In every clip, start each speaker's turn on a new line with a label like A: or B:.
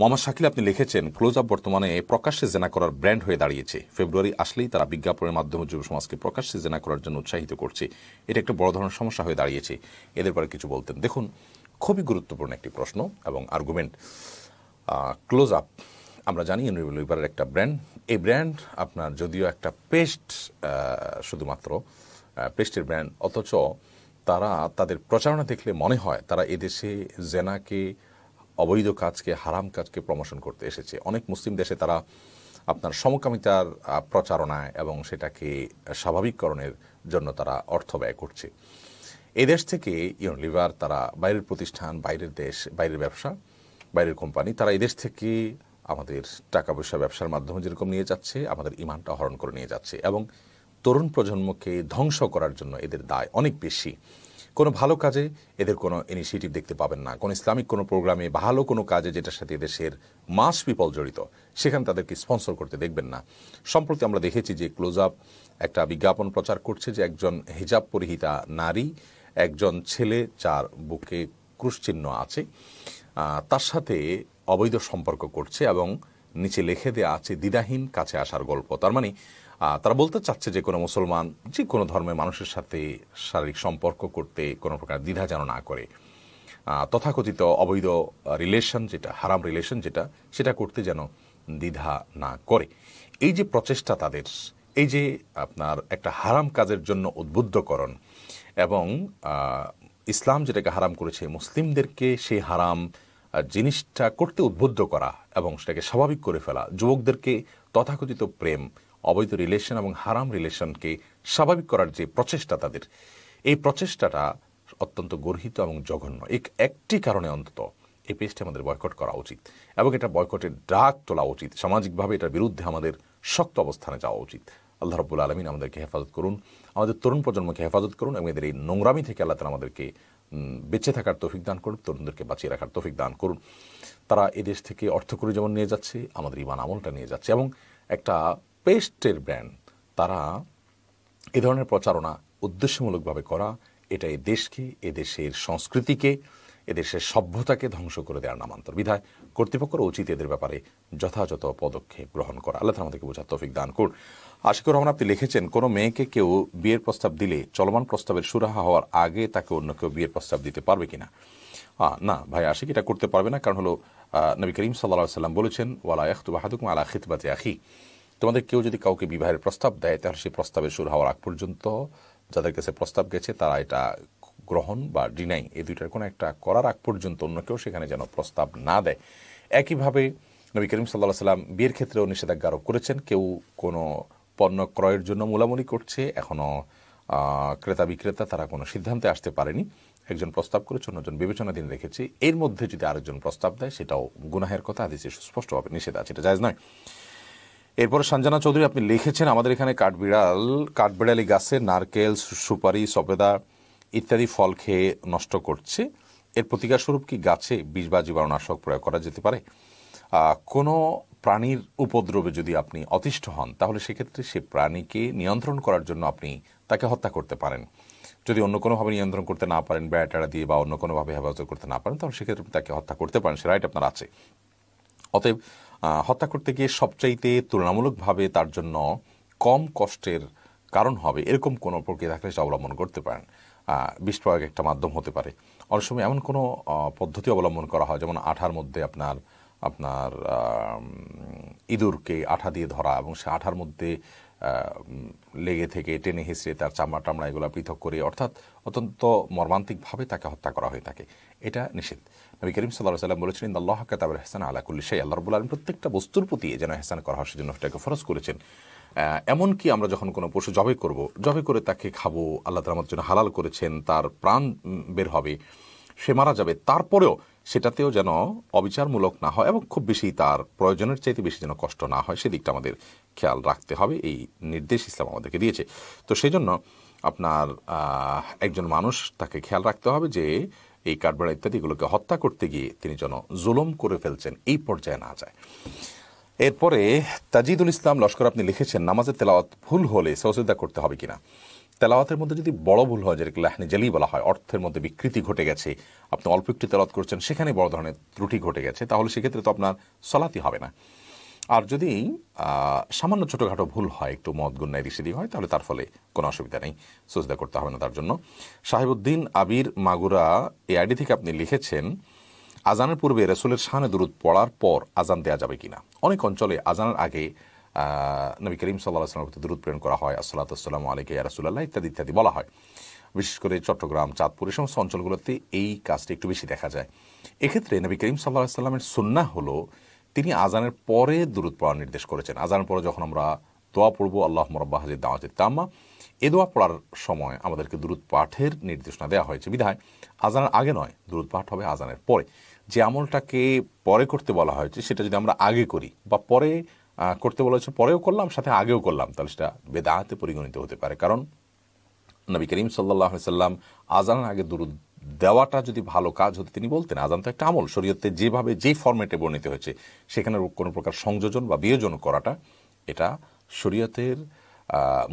A: মোহাম্মদ শাকিল আপনি লিখেছেন close up বর্তমানে প্রকাশ্যে জেনা করার ব্র্যান্ড হয়ে দাঁড়িয়েছে ফেব্রুয়ারি আসলেই তারা বিজ্ঞাপনের মাধ্যমে যুব সমাজকে প্রকাশ্যে জেনা করার জন্য উৎসাহিত করছে এটা একটা বড় ধরনের সমস্যা হয়ে দাঁড়িয়েছে এদের পরে কিছু বলতেন দেখুন খুবই গুরুত্বপূর্ণ একটি প্রশ্ন এবং আর্গুমেন্ট ক্লোজ আপ আমরা জানি ইউনিভার একটা ব্র্যান্ড এই ব্র্যান্ড আপনার যদিও একটা পেস্ট শুধুমাত্র পেস্টের ব্র্যান্ড অথচ তারা তাদের প্রচারণা দেখলে মনে হয় তারা এদেশে জেনাকে অবৈধ কাজকে হারাম কাজকে প্রমোশন করতে এসেছে অনেক মুসলিম দেশে তারা আপনার সমকামিতার প্রচারণায় এবং সেটাকে স্বাভাবিককরণের জন্য তারা অর্থ ব্যয় করছে এদেশ থেকে ইউনিলিভার তারা বাইরের প্রতিষ্ঠান বাইরের দেশ বাইরের ব্যবসা বাইরের কোম্পানি তারা এদেশ থেকে আমাদের টাকা পয়সা ব্যবসার মাধ্যমে যেরকম নিয়ে যাচ্ছে আমাদের ইমানটা হরণ করে নিয়ে যাচ্ছে এবং তরুণ প্রজন্মকে ধ্বংস করার জন্য এদের দায় অনেক বেশি কোনো ভালো কাজে এদের কোনো ইনিশিয়েটিভ দেখতে পাবেন না কোনো ইসলামিক কোনো প্রোগ্রামে ভালো কোনো কাজে যেটার সাথে এদেশের মাস পিপল জড়িত সেখানে তাদেরকে স্পন্সর করতে দেখবেন না সম্প্রতি আমরা দেখেছি যে ক্লোজ আপ একটা বিজ্ঞাপন প্রচার করছে যে একজন হিজাব পরিহিতা নারী একজন ছেলে যার বুকে ক্রুশচিহ্ন আছে তার সাথে অবৈধ সম্পর্ক করছে এবং নিচে লিখে দেয়া আছে দ্বিধাহীন কাছে আসার গল্প তার মানে তারা বলতে চাচ্ছে যে কোনো মুসলমান যে কোনো ধর্মের মানুষের সাথে শারীরিক সম্পর্ক করতে কোনো প্রকার দ্বিধা যেন না করে তথাকথিত অবৈধ রিলেশন যেটা হারাম রিলেশন যেটা সেটা করতে যেন দ্বিধা না করে এই যে প্রচেষ্টা তাদের এই যে আপনার একটা হারাম কাজের জন্য উদ্বুদ্ধকরণ এবং ইসলাম যেটাকে হারাম করেছে মুসলিমদেরকে সেই হারাম জিনিসটা করতে উদ্বুদ্ধ করা এবং সেটাকে স্বাভাবিক করে ফেলা যুবকদেরকে তথাকথিত প্রেম অবৈধ রিলেশন এবং হারাম রিলেশনকে স্বাভাবিক করার যে প্রচেষ্টা তাদের এই প্রচেষ্টাটা অত্যন্ত গর্হিত এবং জঘন্য এক একটি কারণে অন্তত এই পেজটি আমাদের বয়কট করা উচিত এবং এটা বয়কটের ডাক তোলা উচিত সামাজিকভাবে এটার বিরুদ্ধে আমাদের শক্ত অবস্থানে যাওয়া উচিত আল্লাহ রব্বুল আলমিন আমাদেরকে হেফাজত করুন আমাদের তরুণ প্রজন্মকে হেফাজত করুন এবং এদের এই নোংরামি থেকে আল্লাহ তালা আমাদেরকে বেঁচে থাকার তৌফিক দান করুন তরুণদেরকে বাঁচিয়ে রাখার তৌফিক দান করুন তারা এদেশ থেকে অর্থ করে যেমন নিয়ে যাচ্ছে আমাদের ইমান আমলটা নিয়ে যাচ্ছে এবং একটা পেস্টের ব্র্যান্ড তারা এ ধরনের প্রচারণা উদ্দেশ্যমূলকভাবে করা এটা এই দেশকে এ দেশের সংস্কৃতিকে এদেশের সভ্যতাকে ধ্বংস করে দেওয়ার নামান্তর বিধায় কর্তৃপক্ষের উচিত এদের ব্যাপারে যথাযথ পদক্ষেপ গ্রহণ করা আল্লাহ আমাদেরকে বোঝার তফিক দান করুন আশিকুর রহমান আপনি লিখেছেন কোনো মেয়েকে কেউ বিয়ের প্রস্তাব দিলে চলমান প্রস্তাবের সুরাহা হওয়ার আগে তাকে অন্য কেউ বিয়ের প্রস্তাব দিতে পারবে কিনা না ভাই আশিক এটা করতে পারবে না কারণ হলো নবী করিম সাল্লা সাল্লাম বলেছেন ওয়ালা এখতু বাহাদুকুম আলা খিতবাতে আখি তোমাদের কেউ যদি কাউকে বিবাহের প্রস্তাব দেয় তাহলে সেই প্রস্তাবে শুরু হওয়ার আগ পর্যন্ত যাদের কাছে প্রস্তাব গেছে তারা এটা গ্রহণ বা ডিনাই এই দুইটার কোনো একটা করার আগ পর্যন্ত অন্য কেউ সেখানে যেন প্রস্তাব না দেয় একইভাবে নবী করিম সাল্লাহ সাল্লাম বিয়ের ক্ষেত্রেও নিষেধাজ্ঞা আরোপ করেছেন কেউ কোনো পণ্য ক্রয়ের জন্য মোলামুলি করছে এখনও ক্রেতা বিক্রেতা তারা কোনো সিদ্ধান্তে আসতে পারেনি একজন প্রস্তাব করেছে অন্যজন বিবেচনাধীন রেখেছে এর মধ্যে যদি আরেকজন প্রস্তাব দেয় সেটাও গুনাহের কথা আদিসে সুস্পষ্টভাবে নিষেধ আছে এটা জায়জ নয় এরপর সঞ্জনা চৌধুরী আপনি লিখেছেন আমাদের এখানে কাঠবিড়াল কাঠবিড়ালি গাছে নারকেল সুপারি সবেদা ইত্যাদি ফল খেয়ে নষ্ট করছে এর প্রতিকার স্বরূপ কি গাছে বিষ বা জীবাণুনাশক প্রয়োগ করা যেতে পারে কোনো প্রাণীর উপদ্রবে যদি আপনি অতিষ্ঠ হন তাহলে সেক্ষেত্রে সে প্রাণীকে নিয়ন্ত্রণ করার জন্য আপনি তাকে হত্যা করতে পারেন যদি অন্য কোনোভাবে নিয়ন্ত্রণ করতে না পারেন ব্যাটারা দিয়ে বা অন্য কোনোভাবে হেফাজত করতে না পারেন তাহলে সেক্ষেত্রে তাকে হত্যা করতে পারেন সে রাইট আপনার আছে অতএব হত্যা করতে গিয়ে সবচাইতে তুলনামূলকভাবে তার জন্য কম কষ্টের কারণ হবে এরকম কোনো প্রক্রিয়া থাকলে সেটা অবলম্বন করতে পারেন বিস্ফোরক একটা মাধ্যম হতে পারে অনেক সময় এমন কোনো পদ্ধতি অবলম্বন করা হয় যেমন আঠার মধ্যে আপনার আপনার ইঁদুরকে আঠা দিয়ে ধরা এবং সে আঠার মধ্যে লেগে থেকে টেনে হিসড়ে তার চামড়া টামড়া এগুলো পৃথক করে অর্থাৎ অত্যন্ত মর্মান্তিকভাবে তাকে হত্যা করা হয়ে থাকে এটা নিষেধ নবী করিম সাল্লাহ সাল্লাম ইন্দ আল্লাহ তাবের হেসান আলা কুল্লি সাই আল্লাহ রবুল আলম প্রত্যেকটা বস্তুর প্রতি যেন হেসান করা হয় সেজন্য সেটাকে ফরজ করেছেন এমনকি আমরা যখন কোনো পশু জবে করব জবে করে তাকে খাবো আল্লাহ তালামার জন্য হালাল করেছেন তার প্রাণ বের হবে সে মারা যাবে তারপরেও সেটাতেও যেন অবিচারমূলক না হয় এবং খুব বেশি তার প্রয়োজনের চাইতে বেশি যেন কষ্ট না হয় সেদিকটা আমাদের খেয়াল রাখতে হবে এই নির্দেশ ইসলাম আমাদেরকে দিয়েছে তো সেই জন্য আপনার একজন মানুষ তাকে খেয়াল রাখতে হবে যে এই কাঠবেড়া ইত্যাদিগুলোকে হত্যা করতে গিয়ে তিনি যেন জুলম করে ফেলছেন এই পর্যায়ে না যায় এরপরে তাজিদুল ইসলাম লস্কর আপনি লিখেছেন নামাজের তেলাওয়াত ভুল হলে সহযোগিতা করতে হবে কিনা তেলাওয়াতের মধ্যে যদি বড় ভুল হয় যেটাকে লাহনে জালি বলা হয় অর্থের মধ্যে বিকৃতি ঘটে গেছে আপনি অল্প একটু তেলাওয়াত করছেন সেখানে বড় ধরনের ত্রুটি ঘটে গেছে তাহলে সেক্ষেত্রে তো আপনার সলাতি হবে না আর যদি সামান্য ছোটোখাটো ভুল হয় একটু মদ গুণায় এদিক দিয়ে হয় তাহলে তার ফলে কোনো অসুবিধা নেই সুজদা করতে হবে না তার জন্য সাহেবুদ্দিন আবির মাগুরা এই আইডি থেকে আপনি লিখেছেন আজানের পূর্বে রসুলের শাহানে দূরত পড়ার পর আজান দেয়া যাবে কিনা অনেক অঞ্চলে আজানের আগে নবী করিম সাল্লাহ আসলামের প্রতি দূরত প্রেরণ করা হয় আসসালাত আসসালাম আলাইকে ইয়ারসুল্লাহ ইত্যাদি ইত্যাদি বলা হয় বিশেষ করে চট্টগ্রাম চাঁদপুর এই সমস্ত অঞ্চলগুলোতে এই কাজটি একটু বেশি দেখা যায় এক্ষেত্রে নবী করিম সাল্লাহ সাল্লামের সুন্না হলো তিনি আজানের পরে দূরত পড়ার নির্দেশ করেছেন আজানের পরে যখন আমরা দোয়া পড়ব আল্লাহ মরব্বা হাজির দাওয়াজির তাম্মা এ দোয়া পড়ার সময় আমাদেরকে দূরত পাঠের নির্দেশনা দেওয়া হয়েছে বিধায় আজানের আগে নয় দূরত পাঠ হবে আজানের পরে যে আমলটাকে পরে করতে বলা হয়েছে সেটা যদি আমরা আগে করি বা পরে করতে বলেছে পরেও করলাম সাথে আগেও করলাম তাহলে সেটা বেদাহাতে পরিগণিত হতে পারে কারণ নবী করিম সাল্লাহ সাল্লাম আজান আগে দূর দেওয়াটা যদি ভালো কাজ হতো তিনি বলতেন আজান তো একটা আমল শরীয়তে যেভাবে যেই ফর্মেটে বর্ণিত হয়েছে সেখানে কোনো প্রকার সংযোজন বা বিয়োজন করাটা এটা শরীয়তের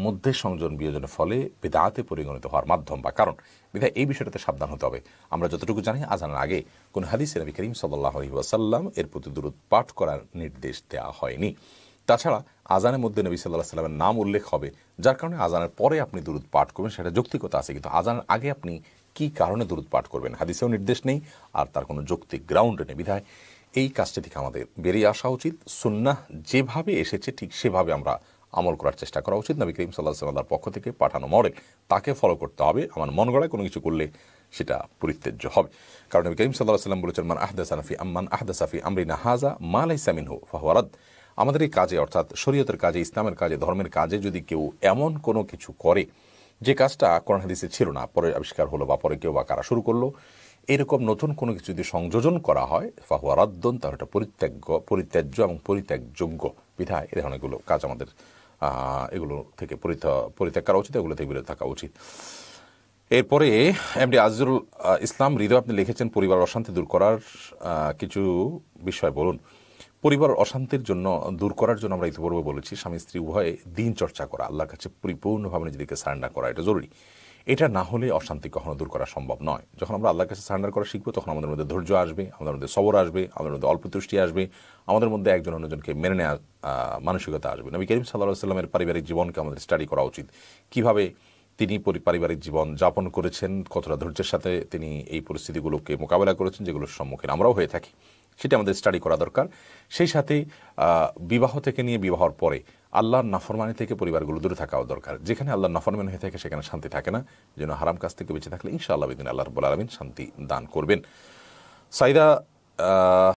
A: মধ্যে সংযোজন বিয়োজনের ফলে বিধাতে পরিগণিত হওয়ার মাধ্যম বা কারণ বিধায় এই বিষয়টাতে সাবধান হতে হবে আমরা যতটুকু জানি আজানের আগে কোন হাদিসে নবী করিম সাল্লাহ এর প্রতি দূরত পাঠ করার নির্দেশ দেওয়া হয়নি তাছাড়া আজানের মধ্যে নবী সাল্লাহ সাল্লামের নাম উল্লেখ হবে যার কারণে আজানের পরে আপনি দূরত পাঠ করবেন সেটা যৌক্তিকতা আছে কিন্তু আজানের আগে আপনি কি কারণে দূরত পাঠ করবেন হাদিসেও নির্দেশ নেই আর তার কোনো যৌক্তিক গ্রাউন্ড নেই বিধায় এই কাজটি থেকে আমাদের বেরিয়ে আসা উচিত সুন্নাহ যেভাবে এসেছে ঠিক সেভাবে আমরা আমল করার চেষ্টা করা উচিত নবী করিম সাল্লাহ সাল্লার পক্ষ থেকে পাঠানো মডেল তাকে ফলো করতে হবে আমার মন গড়ায় কোনো কিছু করলে সেটা পরিত্যাজ্য হবে কারণ নবী করিম সাল্লাহ সাল্লাম বলেছেন মান আহদা সানফি আম্মান আহদা সাফি আমরিনা হাজা মালাই সামিন হু ফাহরাদ আমাদের এই কাজে অর্থাৎ শরীয়তের কাজে ইসলামের কাজে ধর্মের কাজে যদি কেউ এমন কোনো কিছু করে যে কাজটা কোরআন হাদিসে ছিল না পরে আবিষ্কার হলো বা পরে কেউ বা কারা শুরু করলো এরকম নতুন কোনো কিছু যদি সংযোজন করা হয় ফাহুয়ারাদ্দন তাহলে এটা পরিত্যাগ পরিত্যাজ্য এবং পরিত্যাগযোগ্য বিধায় এ ধরনেরগুলো কাজ আমাদের এগুলো থেকে পরিত্যাগ করা উচিত এগুলো থেকে বিরত থাকা উচিত এরপরে এম ডি আজিজুল ইসলাম হৃদয় আপনি লিখেছেন পরিবার অশান্তি দূর করার কিছু বিষয় বলুন পরিবার অশান্তির জন্য দূর করার জন্য আমরা ইতিপূর্বে বলেছি স্বামী স্ত্রী উভয়ে দিন চর্চা করা আল্লাহর কাছে পরিপূর্ণভাবে নিজেদেরকে সারেন্ডার করা এটা জরুরি এটা না হলে অশান্তি কখনো দূর করা সম্ভব নয় যখন আমরা আল্লাহর কাছে সারেন্ডার করা শিখবো তখন আমাদের মধ্যে ধৈর্য আসবে আমাদের মধ্যে সবর আসবে আমাদের মধ্যে অল্প তুষ্টি আসবে আমাদের মধ্যে একজন অন্যজনকে মেনে নেওয়া মানসিকতা আসবে নবী করিম সাল্লাহ সাল্লামের পারিবারিক জীবনকে আমাদের স্টাডি করা উচিত কিভাবে তিনি পারিবারিক জীবন যাপন করেছেন কতটা ধৈর্যের সাথে তিনি এই পরিস্থিতিগুলোকে মোকাবেলা করেছেন যেগুলোর সম্মুখীন আমরাও হয়ে থাকি সেটা আমাদের স্টাডি করা দরকার সেই সাথে বিবাহ থেকে নিয়ে বিবাহর পরে আল্লাহর নাফরমানি থেকে পরিবারগুলো দূরে থাকাও দরকার যেখানে আল্লাহ নাফরমানি হয়ে থাকে সেখানে শান্তি থাকে না যেন হারাম কাজ থেকে বেঁচে থাকলে ইনশাআল্লাহ বিদিন আল্লাহ রবুল আলমিন শান্তি দান করবেন সাইদা